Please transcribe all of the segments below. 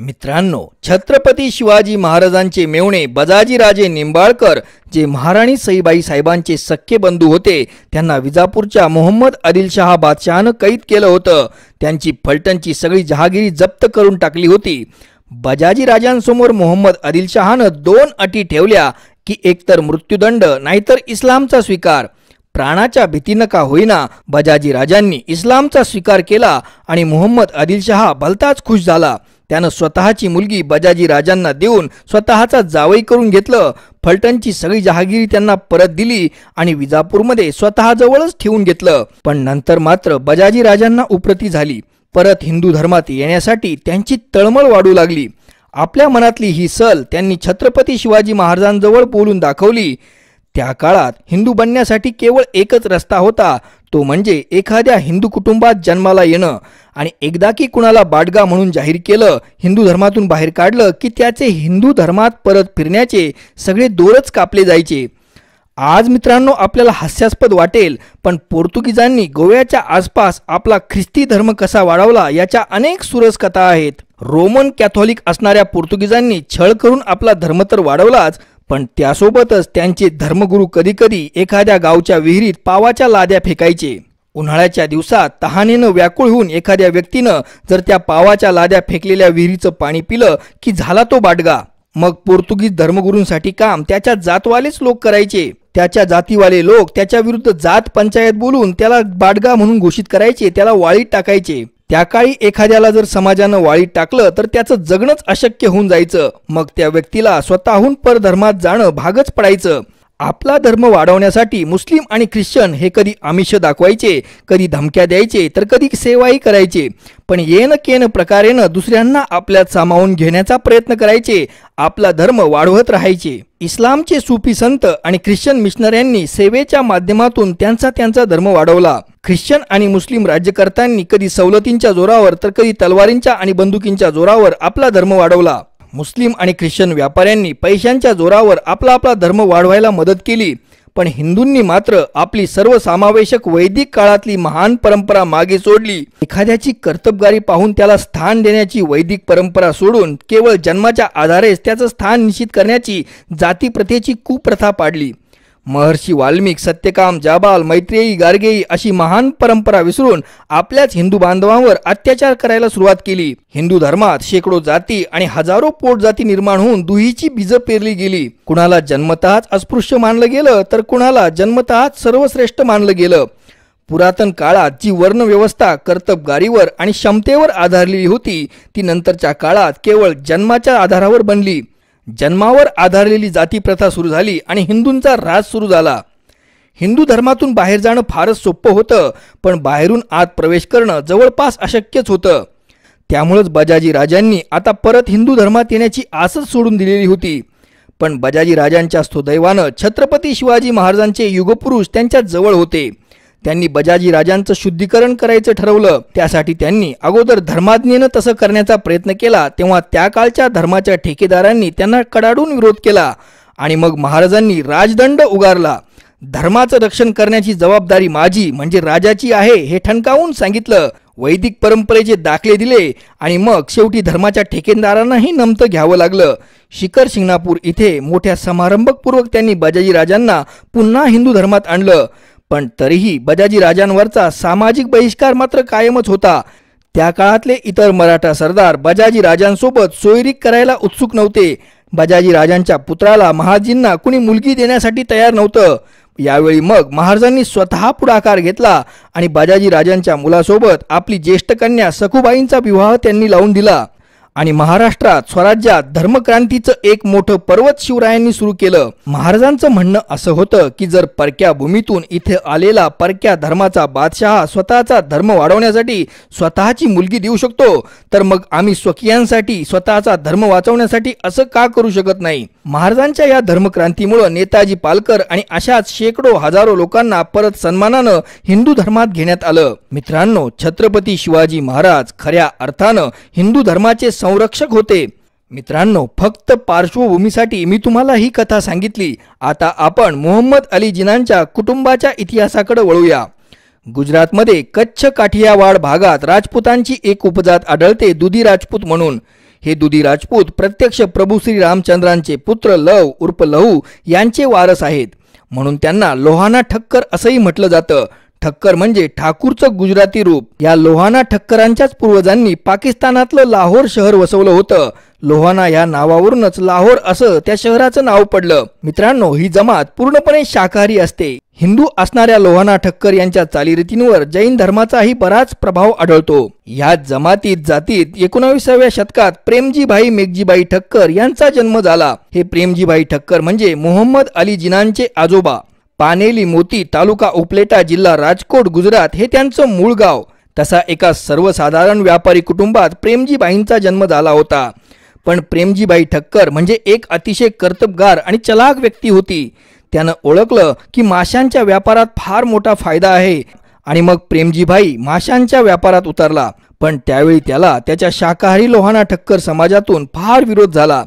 मित्रांनो छत्रपती शिवाजी महाराजांचे मेवणे बजाजीराजे निंबाळकर जे महाराणी सईबाई साहेबांचे सख्खे बंधू होते त्यांना विजापूरच्या मोहम्मद आदिलशहा बादशहानं कैद केलं होतं त्यांची फलटणची सगळी जहागिरी जप्त करून टाकली होती बजाजीराजांसमोर मोहम्मद आदिलशहानं दोन अटी ठेवल्या की एकतर मृत्यूदंड नाहीतर इस्लामचा स्वीकार प्राणाच्या भीती नका होईना बजाजीराजांनी इस्लामचा स्वीकार केला आणि मोहम्मद आदिलशहा भलताच खुश झाला त्यानं स्वतःची मुलगी बजाजी राजांना देऊन स्वतःचा जावई करून घेतलं फलटणची सगळी जहागिरी त्यांना परत दिली आणि विजापूरमध्ये स्वतःजवळच ठेवून घेतलं पण नंतर मात्र बजाजी राजांना उप्रती झाली परत हिंदू धर्मात येण्यासाठी त्यांची तळमळ वाढू लागली आपल्या मनातली ही सल त्यांनी छत्रपती शिवाजी महाराजांजवळ बोलून दाखवली त्या काळात हिंदू बनण्यासाठी केवळ एकच रस्ता होता तो म्हणजे एखाद्या हिंदू कुटुंबात जन्माला येणं आणि एकदा की कुणाला बाडगा म्हणून जाहीर केलं हिंदू धर्मातून बाहेर काढलं की त्याचे हिंदू धर्मात परत फिरण्याचे सगळे दोरच कापले जायचे आज मित्रांनो आपल्याला हास्यास्पद वाटेल पण पोर्तुगीजांनी गोव्याच्या आसपास आपला ख्रिस्ती धर्म कसा वाढवला याच्या अनेक सुरस कथा आहेत रोमन कॅथोलिक असणाऱ्या पोर्तुगीजांनी छळ करून आपला धर्म तर वाढवलाच पण त्यासोबतच त्यांचे धर्मगुरू कधीकधी एखाद्या गावच्या विहिरीत पावाच्या लाद्या फेकायचे उन्हाळ्याच्या दिवसात तहानेनं व्याकुळ होऊन एखाद्या व्यक्तीनं जर त्या पावाच्या लाद्या फेकलेल्या विहिरीचं पाणी पिलं की झाला तो बाडगा मग पोर्तुगीज धर्मगुरूंसाठी काम त्याच्या जातवालेच लोक करायचे त्याच्या जातीवाले लोक त्याच्या विरुद्ध जात पंचायत बोलून त्याला बाडगा म्हणून घोषित करायचे त्याला वाळीत टाकायचे त्या काळी एखाद्याला जर समाजानं वाळीत टाकलं तर त्याचं जगणंच अशक्य होऊन जायचं मग त्या व्यक्तीला स्वतःहून परधर्मात जाणं भागच पडायचं आपला धर्म वाढवण्यासाठी मुस्लिम आणि ख्रिश्चन हे कधी आमिष दाखवायचे कधी धमक्या द्यायचे तर कधी सेवाही करायचे पण येन केन प्रकारेनं दुसऱ्यांना आपल्यात सामावून घेण्याचा प्रयत्न करायचे आपला धर्म वाढवत राहायचे इस्लामचे सूफी संत आणि ख्रिश्चन मिशनऱ्यांनी सेवेच्या माध्यमातून त्यांचा त्यांचा धर्म वाढवला ख्रिश्चन आणि मुस्लिम राज्यकर्त्यांनी कधी सवलतींच्या जोरावर तर कधी तलवारींच्या आणि बंदुकींच्या जोरावर आपला धर्म वाढवला मुस्लिम आणि ख्रिश्चन व्यापाऱ्यांनी पैशांच्या जोरावर आपला आपला धर्म वाढवायला मदत केली पण हिंदूंनी मात्र आपली सर्वसमावेशक वैदिक काळातली महान परंपरा मागे सोडली एखाद्याची कर्तबगारी पाहून त्याला स्थान देण्याची वैदिक परंपरा सोडून केवळ जन्माच्या आधारेच त्याचं स्थान निश्चित करण्याची जातीप्रथेची कुप्रथा पाडली महर्षी वाल्मिक सत्यकाम जाबाल मैत्रेयी गार्गेयी अशी महान परंपरा विसरून आपल्याच हिंदू बांधवांवर अत्याचार करायला सुरुवात केली हिंदू धर्मात शेकडो जाती आणि हजारो पोट जाती निर्माण होऊन दुहीची बीज पेरली गेली कुणाला जन्मतःच अस्पृश्य मानलं गेलं तर कुणाला जन्मतःच सर्वश्रेष्ठ मानलं गेलं पुरातन काळात जी वर्णव्यवस्था कर्तबगारीवर आणि क्षमतेवर आधारलेली होती ती नंतरच्या काळात केवळ जन्माच्या आधारावर बनली जन्मावर आधारलेली जाती प्रथा सुरू झाली आणि हिंदूंचा राज सुरू झाला हिंदू धर्मातून बाहेर जाणं फारच सोपं होतं पण बाहेरून आत प्रवेश करणं जवळपास अशक्यच होतं त्यामुळंच बजाजी राजांनी आता परत हिंदू धर्मात येण्याची आसच सोडून दिलेली होती पण बजाजी राजांच्या सुदैवानं छत्रपती शिवाजी महाराजांचे युगपुरुष त्यांच्या जवळ होते त्यांनी बजाजी राजांचं शुद्धीकरण करायचं ठरवलं त्यासाठी त्यांनी अगोदर धर्माज्ञेनं तसं करण्याचा प्रयत्न केला तेव्हा त्या काळच्या धर्माच्या ठेकेदारांनी त्यांना कडाडून विरोध केला आणि मग महाराजांनी राजदंड उगारला धर्माचं रक्षण करण्याची जबाबदारी माझी म्हणजे राजाची आहे हे ठणकावून सांगितलं वैदिक परंपरेचे दाखले दिले आणि मग शेवटी धर्माच्या ठेकेदारांनाही नमतं घ्यावं लागलं शिखर शिंगणापूर इथे मोठ्या समारंभपूर्वक त्यांनी बजाजी राजांना पुन्हा हिंदू धर्मात आणलं पण तरीही बजाजी राजांवरचा सामाजिक बहिष्कार मात्र कायमच होता त्या काळातले इतर मराठा सरदार बजाजी राजांसोबत सोयरीक करायला उत्सुक नव्हते बजाजी राजांच्या पुत्राला महाजींना कुणी मुलगी देण्यासाठी तयार नव्हतं यावेळी मग महाराजांनी स्वतः पुढाकार घेतला आणि बजाजी राजांच्या मुलासोबत आपली ज्येष्ठ कन्या सखुबाईंचा विवाह त्यांनी लावून दिला आणि महाराष्ट्रात स्वराज्यात धर्मक्रांतीचं एक मोठं पर्वत शिवरायांनी सुरू केलं महाराजांचं म्हणणं असं होतं की जर परक्या भूमीतून इथे आलेला परक्या धर्माचा बादशाह स्वतःचा धर्म वाढवण्यासाठी स्वतःची मुलगी देऊ शकतो तर मग आम्ही स्वकीयांसाठी स्वतःचा धर्म वाचवण्यासाठी असं का करू शकत नाही महाराजांच्या या धर्मक्रांतीमुळे नेताजी पालकर आणि अशाच शेकडो हजारो लोकांना परत सन्मानानं हिंदू धर्मात घेण्यात आलं मित्रांनो छत्रपती शिवाजी महाराज खऱ्या अर्थानं हिंदू धर्माचे संरक्षक होते मित्रांनो फक्त पार्श्वभूमीसाठी मी तुम्हाला ही कथा सांगितली आता आपण मोहम्मद अली जिनांच्या कुटुंबाच्या इतिहासाकडे वळूया गुजरातमध्ये कच्छ काठियावाड भागात राजपूतांची एक उपजात आढळते दुधी राजपूत म्हणून हे दुधी राजपूत प्रत्यक्ष प्रभू श्री रामचंद्रांचे पुत्र लव उर्फ लहू यांचे वारस आहेत म्हणून त्यांना लोहाना ठक्कर असंही म्हटलं जातं ठक्कर म्हणजे ठाकूरचं गुजराती रूप या लोहाना ठक्करांच्याच पूर्वजांनी पाकिस्तानातलं लाहोर शहर वसवलं होतं लोहाना या नावावरूनच लाहोर असं त्या शहराचं नाव पडलं मित्रांनो ही जमात पूर्णपणे शाकाहारी असते हिंदू असणाऱ्या लोहाना ठक्कर यांच्या चालीरीतींवर जैन धर्माचाही बराच प्रभाव आढळतो या जमातीत जातीत एकोणाविसाव्या शतकात प्रेमजीभाई मेघजीबाई ठक्कर यांचा जन्म झाला हे प्रेमजीभाई ठक्कर म्हणजे मोहम्मद अली जिनांचे आजोबा पानेली मोती तालुका उपलेटा जिल्हा राजकोट गुजरात हे त्यांचं मूळ गाव तसा एका सर्वसाधारण व्यापारी कुटुंबात प्रेमजीबाईंचा जन्म झाला होता पण प्रेमजीबाई ठक्कर म्हणजे एक अतिशय कर्तबगार आणि चलाक व्यक्ती होती त्यानं ओळखलं की माशांच्या व्यापारात फार मोठा फायदा आहे आणि मग प्रेमजीबाई माशांच्या व्यापारात उतरला पण त्यावेळी त्याला त्याच्या शाकाहारी लोहाना ठक्कर समाजातून फार विरोध झाला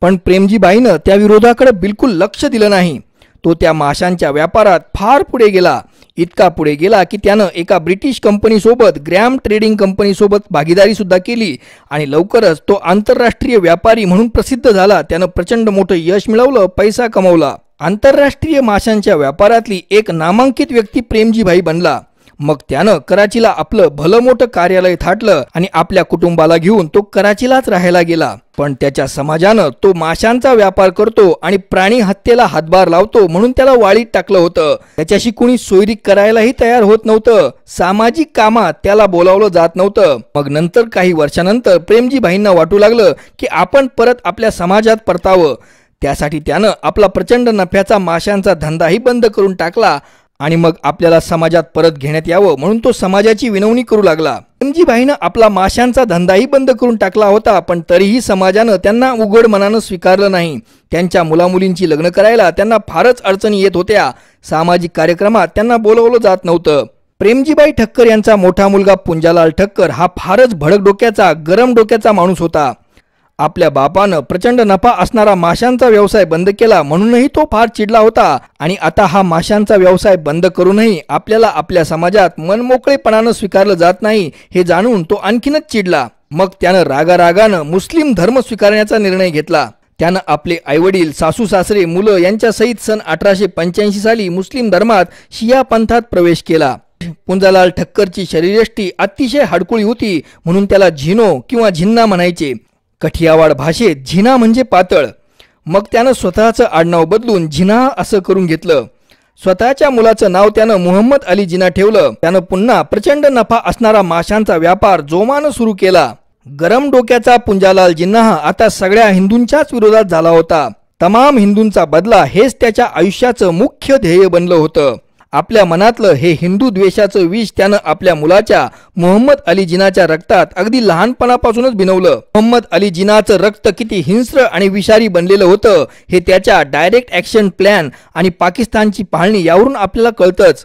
पण प्रेमजीबाईनं त्या विरोधाकडे बिलकुल लक्ष दिलं नाही तो त्या माशांच्या व्यापारात फार पुढे गेला इतका पुढे गेला की त्यानं एका ब्रिटिश कंपनीसोबत ग्रॅम ट्रेडिंग कंपनीसोबत भागीदारीसुद्धा केली आणि लवकरच तो आंतरराष्ट्रीय व्यापारी म्हणून प्रसिद्ध झाला त्यानं प्रचंड मोठं यश मिळवलं पैसा कमवला आंतरराष्ट्रीय माशांच्या व्यापारातली एक नामांकित व्यक्ती प्रेमजीभाई बनला मग त्यानं कराचीला आपलं भलं मोठं कार्यालय थाटलं आणि आपल्या कुटुंबाला घेऊन तो कराचीलाच राहायला गेला पण त्याच्या समाजानं तो माशांचा व्यापार करतो आणि प्राणी हत्येला हातभार लावतो म्हणून त्याला वाळीत टाकलं होतं त्याच्याशी कुणी सोयरी करायलाही तयार होत नव्हतं सामाजिक कामात त्याला बोलावलं जात नव्हतं मग नंतर काही वर्षानंतर प्रेमजी भाईंना वाटू लागलं की आपण परत आपल्या समाजात परतावं त्यासाठी त्यानं आपला प्रचंड नफ्याचा माशांचा धंदाही बंद करून टाकला आणि मग आपल्याला समाजात परत घेण्यात यावं म्हणून तो समाजाची विनवणी करू लागला प्रेमजीबाईनं आपला माशांचा धंदाही बंद करून टाकला होता पण तरीही समाजानं त्यांना उघड मनानं स्वीकारलं नाही त्यांच्या मुलामुलींची लग्न करायला त्यांना फारच अडचणी येत होत्या सामाजिक कार्यक्रमात त्यांना बोलवलं जात नव्हतं प्रेमजीबाई ठक्कर यांचा मोठा मुलगा पुंजालाल ठक्कर हा फारच भडक डोक्याचा गरम डोक्याचा माणूस होता आपल्या बापानं प्रचंड नफा असणारा माशांचा व्यवसाय बंद केला म्हणूनही तो फार चिडला होता आणि आता हा माशांचा व्यवसाय बंद करूनही आपल्याला आपल्या समाजात मनमोकळेपणानं स्वीकारलं जात नाही हे जाणून तो आणखीनच चिडला मग त्यानं रागारागानं मुस्लिम धर्म स्वीकारण्याचा निर्णय घेतला त्यानं आपले आईवडील सासू सासरे मुलं यांच्या सहित सन अठराशे पंच्याऐंशी साली मुस्लिम धर्मात शिया पंथात प्रवेश केला पुंजालाल ठक्करची शरीरष्ठी अतिशय हाडकुळी होती म्हणून त्याला झिनो किंवा झिन्ना म्हणायचे कठियावाड भाषेत झिना म्हणजे पातळ मग त्यानं स्वतःचं आडनाव बदलून झिना असं करून घेतलं स्वतःच्या मुलाचं नाव त्यानं मोहम्मद अली जिना ठेवलं त्यानं पुन्हा प्रचंड नफा असणारा माशांचा व्यापार जोमानं सुरू केला गरम डोक्याचा पुंजालाल जिन्हा आता सगळ्या हिंदूंच्याच विरोधात झाला होता तमाम हिंदूंचा बदला हेच त्याच्या आयुष्याचं मुख्य ध्येय बनलं होतं आपल्या मनातलं हे हिंदू द्वेषाचं विष त्यानं आपल्या मुलाच्या मोहम्मद अली जिनाच्या रक्तात अगदी लहानपणापासूनच भिनवलं मोहम्मद अली जिनाचं रक्त किती हिंस्र आणि विषारी बनलेलं होतं हे त्याच्या डायरेक्ट ऍक्शन प्लॅन आणि पाकिस्तानची पाहणी यावरून आपल्याला कळतंच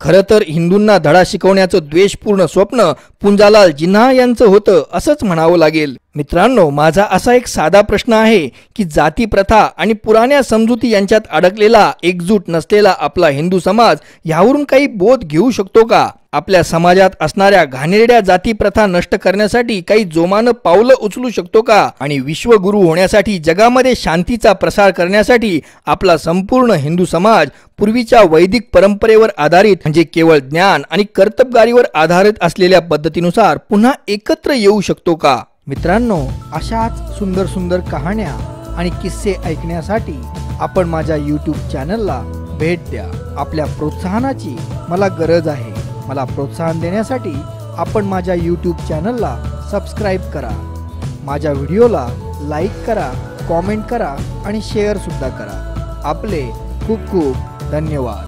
खरं तर हिंदूंना धडा शिकवण्याचं द्वेषपूर्ण स्वप्न पुंजालाल जिन्हा यांचं होतं असंच म्हणावं लागेल मित्रांनो माझा असा एक साधा प्रश्न आहे की जाती प्रथा आणि पुराण्या समजुती यांच्यात अडकलेला एकजूट नसलेला आपला हिंदू समाज यावरून काही बोध घेऊ शकतो का आपल्या समाजात असणाऱ्या घाणेरड्या जाती प्रथा नष्ट करण्यासाठी काही जोमानं पावलं उचलू शकतो का आणि विश्वगुरु होण्यासाठी जगामध्ये शांतीचा प्रसार करण्यासाठी आपला संपूर्ण हिंदू समाज पूर्वीच्या वैदिक परंपरेवर आधारित म्हणजे केवळ ज्ञान आणि कर्तबगारीवर आधारित असलेल्या पद्धतीनुसार पुन्हा एकत्र येऊ शकतो का मित्रांनो अशाच सुंदर सुंदर कहाण्या आणि किस्से ऐकण्यासाठी आपण माझ्या यूट्यूब चॅनलला भेट द्या आपल्या प्रोत्साहनाची मला गरज आहे मला प्रोत्साहन देण्यासाठी आपण माझ्या यूट्यूब चॅनलला सबस्क्राईब करा माझ्या व्हिडिओला लाईक करा कॉमेंट करा आणि शेअरसुद्धा करा आपले खूप खूप धन्यवाद